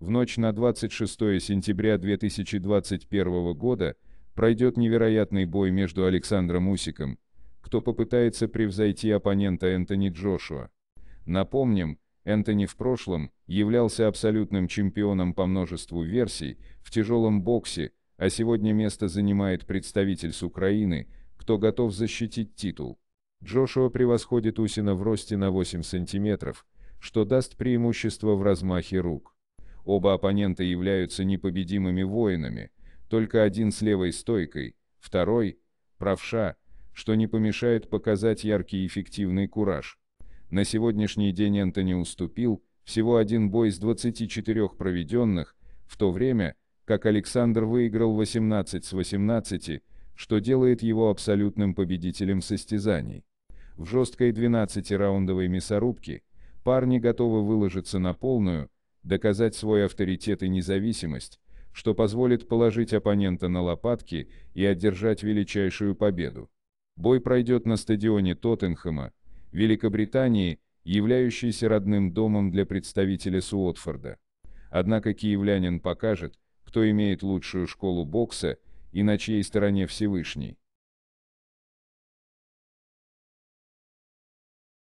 В ночь на 26 сентября 2021 года пройдет невероятный бой между Александром Усиком, кто попытается превзойти оппонента Энтони Джошуа. Напомним, Энтони в прошлом являлся абсолютным чемпионом по множеству версий в тяжелом боксе, а сегодня место занимает представитель с Украины, кто готов защитить титул. Джошуа превосходит Усина в росте на 8 сантиметров, что даст преимущество в размахе рук. Оба оппонента являются непобедимыми воинами, только один с левой стойкой, второй – правша, что не помешает показать яркий и эффективный кураж. На сегодняшний день Энтони уступил всего один бой с 24 проведенных, в то время, как Александр выиграл 18 с 18, что делает его абсолютным победителем состязаний. В жесткой 12-раундовой мясорубке парни готовы выложиться на полную – доказать свой авторитет и независимость, что позволит положить оппонента на лопатки и одержать величайшую победу. Бой пройдет на стадионе Тоттенхэма, Великобритании, являющийся родным домом для представителя Суотфорда. Однако киевлянин покажет, кто имеет лучшую школу бокса и на чьей стороне Всевышний.